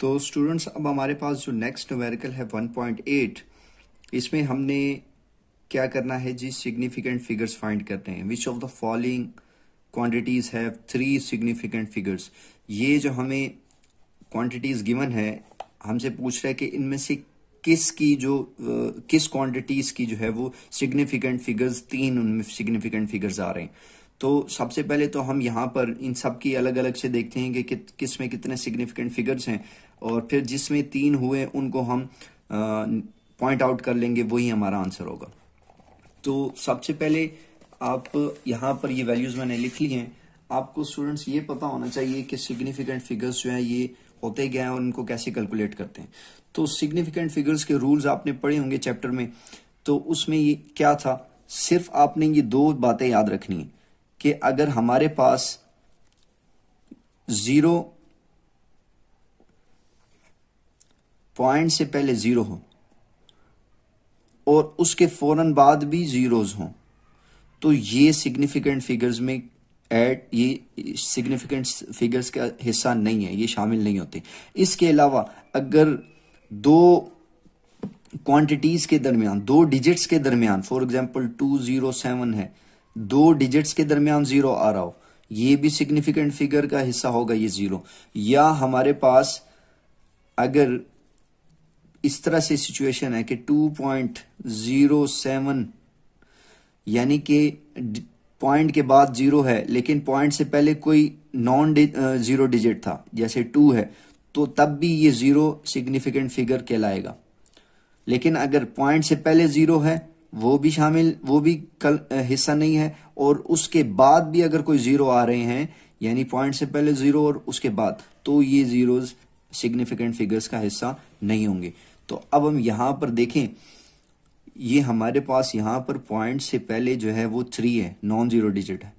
तो स्टूडेंट्स अब हमारे पास जो नेक्स्ट नोवेरिकल है 1.8 इसमें हमने क्या करना है जी सिग्निफिकेंट फिगर्स फाइंड करते हैं which of the following quantities have three significant figures ये जो हमें क्वांटिटीज गिवन है हमसे पूछ रहा है कि इनमें से किस की जो किस क्वांटिटीज की जो है वो सिग्निफिकेंट फिगर्स तीन उनमें सिग्निफिकेंट फिगर्स आ रहे हैं तो सबसे पहले तो हम यहाँ पर इन सब की अलग अलग से देखते हैं कि किस में कितने सिग्निफिकेंट फिगर्स हैं और फिर जिसमें तीन हुए उनको हम पॉइंट आउट कर लेंगे वही हमारा आंसर होगा तो सबसे पहले आप यहाँ पर ये वैल्यूज मैंने लिख ली हैं आपको स्टूडेंट्स ये पता होना चाहिए कि सिग्निफिकेंट फिगर्स जो है ये होते गए हैं और इनको कैसे कैलकुलेट करते हैं तो सिग्निफिकेंट फिगर्स के रूल्स आपने पढ़े होंगे चैप्टर में तो उसमें ये क्या था सिर्फ आपने ये दो बातें याद रखनी है कि अगर हमारे पास ज़ीरो पॉइंट से पहले ज़ीरो हो और उसके फौरन बाद भी ज़ीरोज़ हों तो ये सिग्निफिकेंट फिगर्स में एड ये सिग्निफिकेंट फिगर्स का हिस्सा नहीं है ये शामिल नहीं होते इसके अलावा अगर दो क्वांटिटीज़ के दरमियान दो डिजिट्स के दरमियान for example two zero seven है दो डिजिट्स के दरमियान जीरो आ रहा हो ये भी सिग्निफिकेंट फिगर का हिस्सा होगा ये जीरो या हमारे पास अगर इस तरह से सिचुएशन है कि 2.07 यानी कि पॉइंट के बाद जीरो है लेकिन पॉइंट से पहले कोई नॉन जीरो डिजिट था जैसे टू है तो तब भी ये जीरो सिग्निफिकेंट फिगर कहलाएगा लेकिन अगर पॉइंट से पहले जीरो है वो भी शामिल वो भी कल हिस्सा नहीं है और उसके बाद भी अगर कोई जीरो आ रहे हैं यानी पॉइंट से पहले जीरो और उसके बाद तो ये जीरो सिग्निफिकेंट फिगर्स का हिस्सा नहीं होंगे तो अब हम यहां पर देखें ये हमारे पास यहां पर पॉइंट से पहले जो है वो थ्री है नॉन जीरो डिजिट है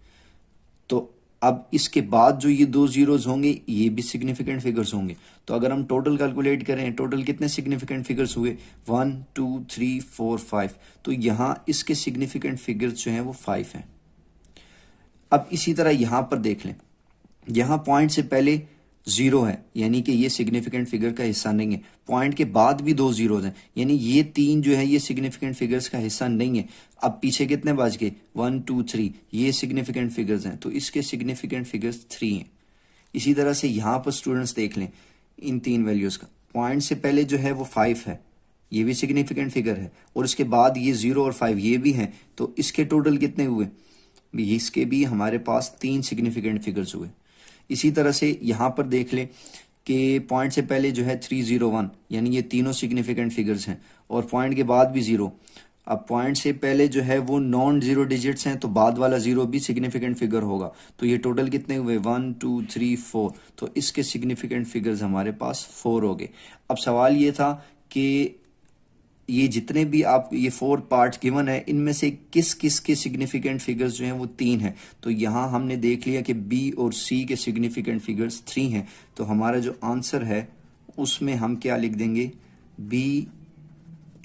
अब इसके बाद जो ये दो जीरोज होंगे ये भी सिग्निफिकेंट फिगर्स होंगे तो अगर हम टोटल कैलकुलेट करें टोटल कितने सिग्निफिकेंट फिगर्स हुए one two three four five तो यहां इसके सिग्निफिकेंट फिगर्स जो हैं वो फाइव हैं अब इसी तरह यहां पर देख लें यहां पॉइंट से पहले जीरो है यानी कि ये सिग्निफिकेंट फिगर का हिस्सा नहीं है पॉइंट के बाद भी दो जीरोज हैं यानी ये तीन जो है ये सिग्निफिकेंट फिगर्स का हिस्सा नहीं है अब पीछे कितने बाज गए वन टू थ्री ये सिग्निफिकेंट फिगर्स हैं तो इसके सिग्निफिकेंट फिगर्स थ्री हैं इसी तरह से यहाँ पर स्टूडेंट्स देख लें इन तीन वैल्यूज का पॉइंट से पहले जो है वो फाइव है ये भी सिग्निफिकेंट फिगर है और इसके बाद ये जीरो और फाइव ये भी हैं तो इसके टोटल कितने हुए इसके भी हमारे पास तीन सिग्निफिकेंट फिगर्स हुए इसी तरह से यहां पर देख लें कि पॉइंट से पहले जो है थ्री जीरो वन यानी ये तीनों सिग्निफिकेंट फिगर्स हैं और पॉइंट के बाद भी ज़ीरो अब पॉइंट से पहले जो है वो नॉन जीरो डिजिट्स हैं तो बाद वाला जीरो भी सिग्निफिकेंट फिगर होगा तो ये टोटल कितने हुए वन टू थ्री फोर तो इसके सिग्निफिकेंट फिगर्स हमारे पास फोर हो गए अब सवाल ये था कि ये जितने भी आप ये फोर पार्ट गिवन है इनमें से किस किस के सिग्निफिकेंट फिगर्स जो हैं वो तीन हैं तो यहां हमने देख लिया कि बी और सी के सिग्निफिकेंट फिगर्स थ्री हैं तो हमारा जो आंसर है उसमें हम क्या लिख देंगे बी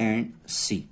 एंड सी